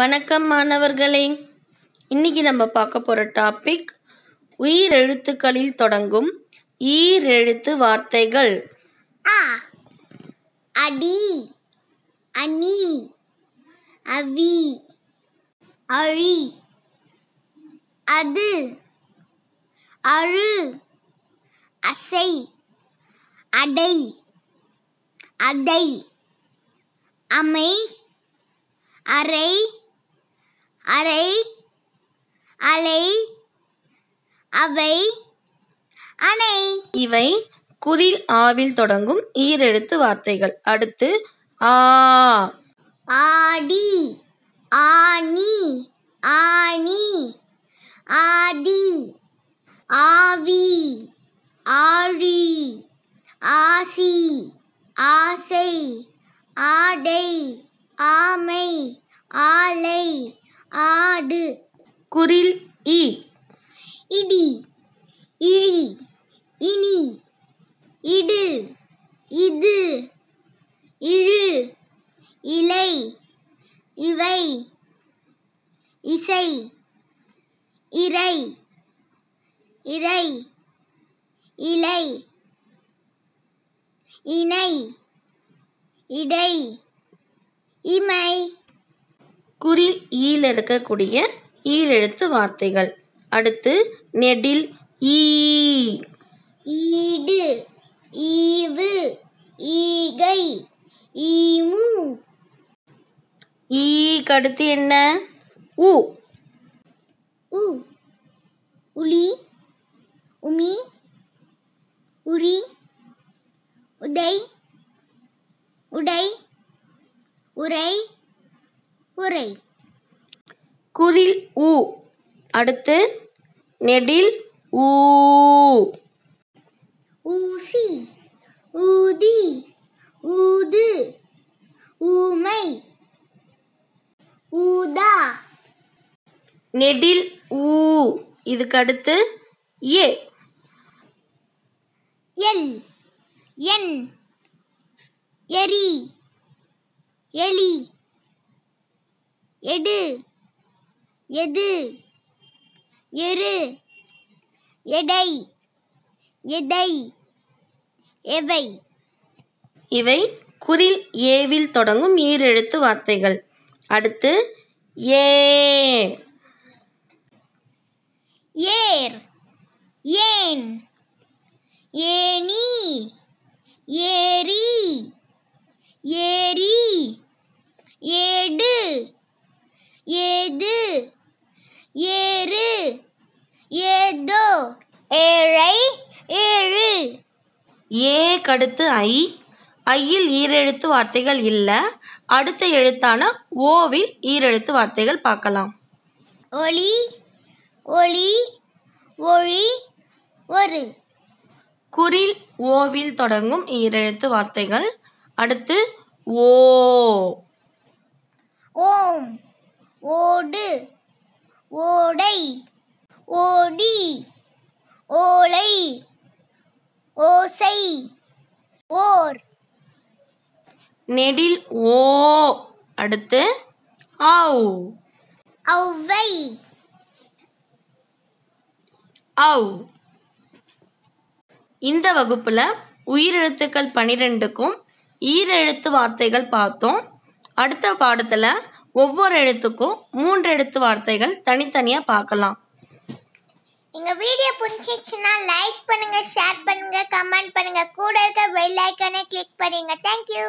வணக்கம் மாணவர்களே இன்னைக்கு நம்ம பார்க்க போகிற டாபிக் உயிர் எழுத்துக்களில் தொடங்கும் ஈரெழுத்து வார்த்தைகள் அ அடி அணி அவி அழி அது அழு அசை அடை அதை அமை அரை அறை அலை அவை அணை இவை குரில் ஆவில் தொடங்கும் ஈரெழுத்து வார்த்தைகள் அடுத்து ஆ ஆடி ஆனி ஆணி ஆதி ஆவி ஆழி ஆசி ஆசை ஆடை ஆமை ஆலை ஆடு குரில் இ இடி இழி இனி இடு இது இழு இலை இவை இசை இறை இறை இலை இணை இடை இமை குறில் ஈயில் இருக்கக்கூடிய ஈரெழுத்து வார்த்தைகள் அடுத்து நெடில் ஈ ஈடு ஈவு ஈகை ஈமு ஈக்கு அடுத்து என்ன உ உ உளி உமி உரி உதை உடை உரை உரை குரில் ஊ அடுத்து நெடில் ஊ ஊசி ஊதி ஊது ஊமை ஊதா நெடில் ஊ இதுக்கு அடுத்து ஏ எல் என் எரி எலி எடு எது எரு எடை எதை எவை இவை குறில் ஏவில் தொடங்கும் ஈரெழுத்து வார்த்தைகள் அடுத்து ஏ ஏர் ஏன் ஏனி ஏ ஏது ஏறு ஏதோ ஏழை ஏழு ஏ கடுத்து ஐ ஐயில் ஈரெழுத்து வார்த்தைகள் இல்லை அடுத்த எழுத்தான ஓவில் ஈரெழுத்து வார்த்தைகள் பார்க்கலாம் ஒளி ஒளி ஒளி ஒரு குறில் ஓவில் தொடங்கும் ஈரெழுத்து வார்த்தைகள் அடுத்து ஓ ஓம் ஓடு ஓடை ஓடி ஓலை ஓசை ஓர் நெடில் ஓ அடுத்து ஆவ் ஔவை ஔ இந்த வகுப்புல உயிரெழுத்துக்கள் பனிரெண்டுக்கும் ஈரெழுத்து வார்த்தைகள் பார்த்தோம் அடுத்த பாடத்துல ஒவ்வொரு எழுத்துக்கும் மூன்று எழுத்து வார்த்தைகள் தனித்தனியாக பார்க்கலாம் எங்கள் வீடியோ பிடிச்சிச்சுன்னா லைக் பண்ணுங்கள் ஷேர் பண்ணுங்கள் கமெண்ட் பண்ணுங்கள் கூட இருக்க பெல் ஐக்கானை கிளிக் பண்ணுங்கள் தேங்க்யூ